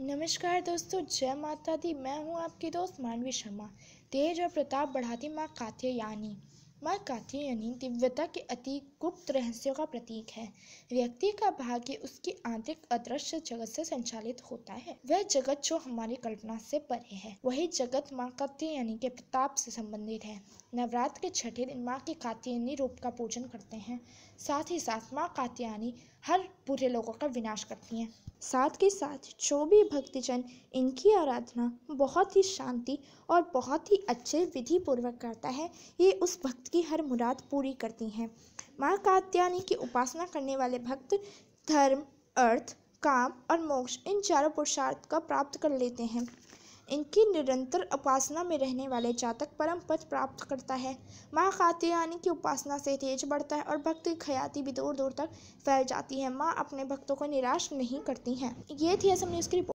नमस्कार दोस्तों जय माता दी मैं हूं आपकी दोस्त मानवी शर्मा तेज और प्रताप बढ़ाती माँ कात्यायानी माँ कात्यायनी दिव्यता के अति गुप्त रहस्यों का प्रतीक है व्यक्ति का भाग्य उसकी आंतरिक अदृश्य जगत से संचालित होता है वह जगत जो हमारी कल्पना से परे है वही जगत माँ कात्यायनी के प्रताप से संबंधित है नवरात्र के छठे दिन माँ के कात्यायनी रूप का पूजन करते हैं साथ ही साथ माँ कात्यायनी हर बुरे लोगों का विनाश करती हैं साथ के साथ जो भी भक्तजन इनकी आराधना बहुत ही शांति और बहुत ही अच्छे विधि पूर्वक करता है ये उस भक्त की हर मुराद पूरी करती हैं माँ कात्यायनी की उपासना करने वाले भक्त धर्म अर्थ काम और मोक्ष इन चारों पुरुषार्थ का प्राप्त कर लेते हैं इनकी निरंतर उपासना में रहने वाले जातक परम पद प्राप्त करता है माँ कात्यायनी की उपासना से तेज बढ़ता है और भक्त की ख्याति भी दूर दूर तक फैल जाती है माँ अपने भक्तों को निराश नहीं करती हैं ये थी असम न्यूज़ की